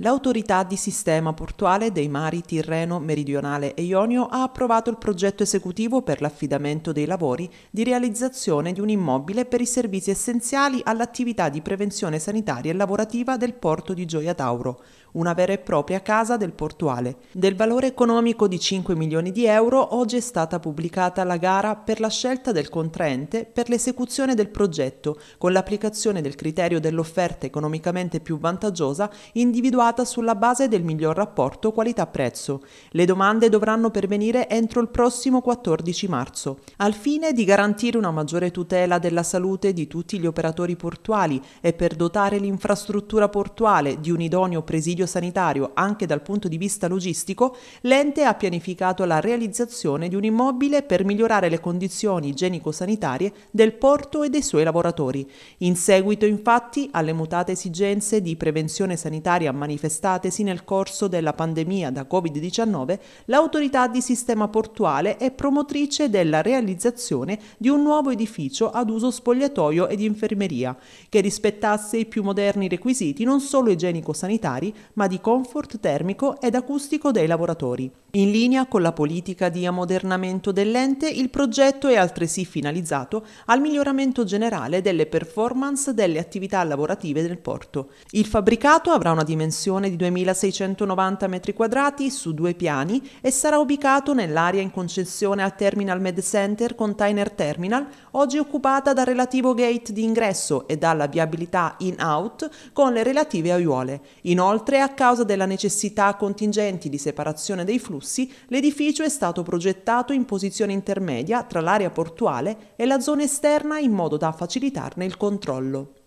L'autorità di sistema portuale dei mari Tirreno, Meridionale e Ionio ha approvato il progetto esecutivo per l'affidamento dei lavori di realizzazione di un immobile per i servizi essenziali all'attività di prevenzione sanitaria e lavorativa del porto di Gioia Tauro, una vera e propria casa del portuale. Del valore economico di 5 milioni di euro oggi è stata pubblicata la gara per la scelta del contraente per l'esecuzione del progetto con l'applicazione del criterio dell'offerta economicamente più vantaggiosa individuata individuata sulla base del miglior rapporto qualità-prezzo. Le domande dovranno pervenire entro il prossimo 14 marzo, al fine di garantire una maggiore tutela della salute di tutti gli operatori portuali e per dotare l'infrastruttura portuale di un idoneo presidio sanitario anche dal punto di vista logistico, l'ente ha pianificato la realizzazione di un immobile per migliorare le condizioni igienico-sanitarie del porto e dei suoi lavoratori. In seguito, infatti, alle mutate esigenze di prevenzione sanitaria manifestata manifestatesi nel corso della pandemia da Covid-19, l'autorità di sistema portuale è promotrice della realizzazione di un nuovo edificio ad uso spogliatoio ed infermeria, che rispettasse i più moderni requisiti non solo igienico-sanitari, ma di comfort termico ed acustico dei lavoratori. In linea con la politica di ammodernamento dell'ente, il progetto è altresì finalizzato al miglioramento generale delle performance delle attività lavorative del porto. Il fabbricato avrà una dimensione dimensione di 2690 m2 su due piani e sarà ubicato nell'area in concessione al Terminal Med Center Container Terminal, oggi occupata dal relativo gate di ingresso e dalla viabilità in-out con le relative aiuole. Inoltre, a causa della necessità contingenti di separazione dei flussi, l'edificio è stato progettato in posizione intermedia tra l'area portuale e la zona esterna in modo da facilitarne il controllo.